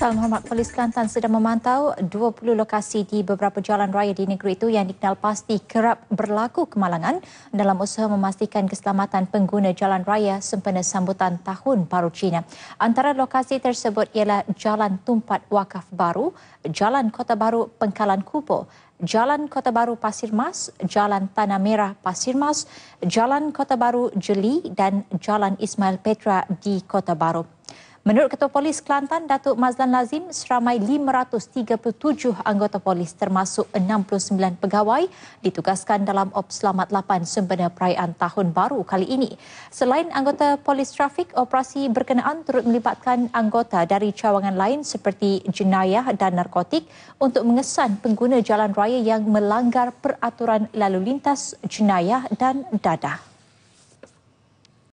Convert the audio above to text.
Tuan Hormat Polis Kelantan sedang memantau 20 lokasi di beberapa jalan raya di negeri itu yang dikenal pasti kerap berlaku kemalangan dalam usaha memastikan keselamatan pengguna jalan raya sempena sambutan Tahun Baru Cina. Antara lokasi tersebut ialah Jalan Tumpat Wakaf Baru, Jalan Kota Baru Pengkalan Kubo, Jalan Kota Baru Pasir Mas, Jalan Tanah Merah Pasir Mas, Jalan Kota Baru Jeli dan Jalan Ismail Petra di Kota Baru. Menurut Ketua Polis Kelantan, Datuk Mazlan Lazim, seramai 537 anggota polis termasuk 69 pegawai ditugaskan dalam Op Selamat 8 sempena perayaan Tahun Baru kali ini. Selain anggota polis trafik, operasi berkenaan turut melibatkan anggota dari cawangan lain seperti jenayah dan narkotik untuk mengesan pengguna jalan raya yang melanggar peraturan lalu lintas jenayah dan dadah.